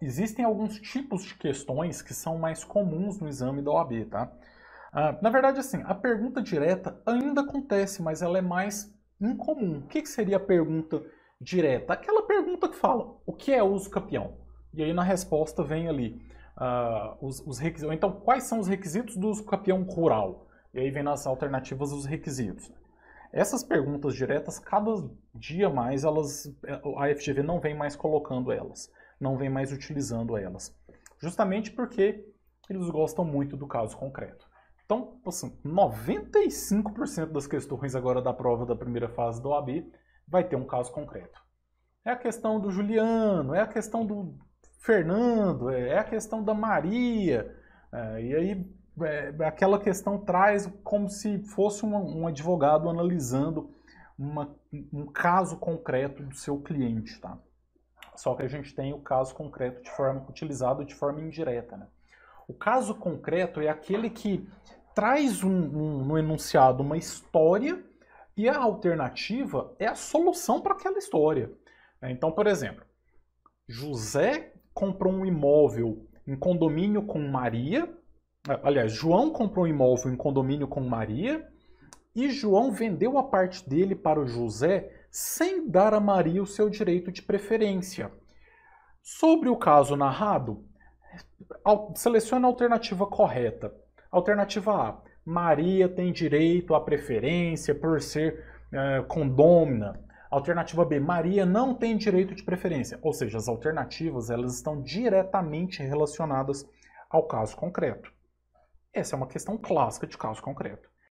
existem alguns tipos de questões que são mais comuns no exame da OAB, tá? Ah, na verdade, assim, a pergunta direta ainda acontece, mas ela é mais incomum. O que, que seria a pergunta direta? Aquela pergunta que fala, o que é uso campeão? E aí na resposta vem ali ah, os, os requisitos. Então, quais são os requisitos do uso campeão rural? E aí vem nas alternativas os requisitos. Essas perguntas diretas, cada dia mais, elas, eh, a FGV não vem mais colocando elas não vem mais utilizando elas. Justamente porque eles gostam muito do caso concreto. Então, assim, 95% das questões agora da prova da primeira fase da OAB vai ter um caso concreto. É a questão do Juliano, é a questão do Fernando, é, é a questão da Maria, é, e aí é, aquela questão traz como se fosse um advogado analisando uma, um caso concreto do seu cliente, tá? Só que a gente tem o caso concreto de forma utilizado de forma indireta. Né? O caso concreto é aquele que traz um, um, no enunciado uma história e a alternativa é a solução para aquela história. Né? Então, por exemplo, José comprou um imóvel em condomínio com Maria. Aliás, João comprou um imóvel em condomínio com Maria e João vendeu a parte dele para José sem dar a Maria o seu direito de preferência. Sobre o caso narrado, selecione a alternativa correta. Alternativa A: Maria tem direito à preferência por ser é, condômina. Alternativa B: Maria não tem direito de preferência. Ou seja, as alternativas elas estão diretamente relacionadas ao caso concreto. Essa é uma questão clássica de caso concreto.